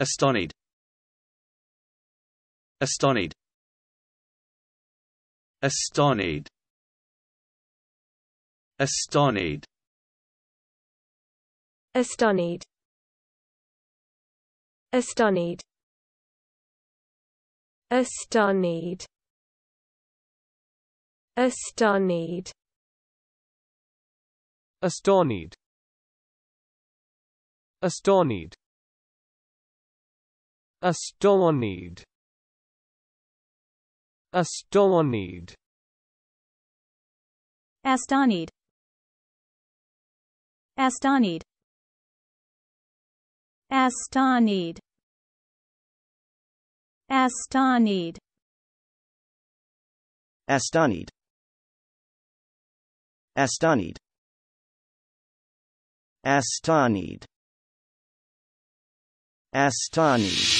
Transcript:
Astonied Astonied Astonied Astonied Astonied Astonied Astonied Astonied Astonied Astonied Astonied Astonied Astonied Astonied Astonied Astonied Astonied Astonied Astonied Astonied